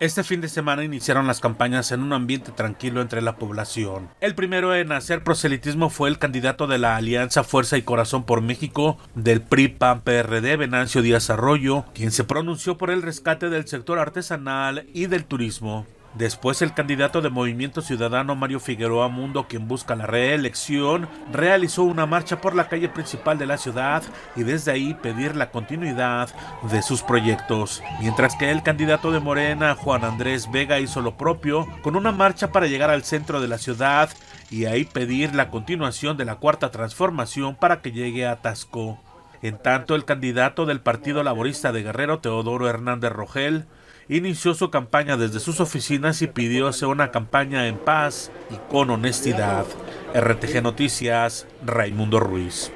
Este fin de semana iniciaron las campañas en un ambiente tranquilo entre la población. El primero en hacer proselitismo fue el candidato de la Alianza Fuerza y Corazón por México del PRI PAN PRD Venancio Díaz Arroyo, quien se pronunció por el rescate del sector artesanal y del turismo. Después el candidato de Movimiento Ciudadano Mario Figueroa Mundo, quien busca la reelección, realizó una marcha por la calle principal de la ciudad y desde ahí pedir la continuidad de sus proyectos. Mientras que el candidato de Morena, Juan Andrés Vega, hizo lo propio con una marcha para llegar al centro de la ciudad y ahí pedir la continuación de la cuarta transformación para que llegue a Tasco. En tanto, el candidato del Partido Laborista de Guerrero, Teodoro Hernández Rogel, inició su campaña desde sus oficinas y pidió hacer una campaña en paz y con honestidad. RTG Noticias, Raimundo Ruiz.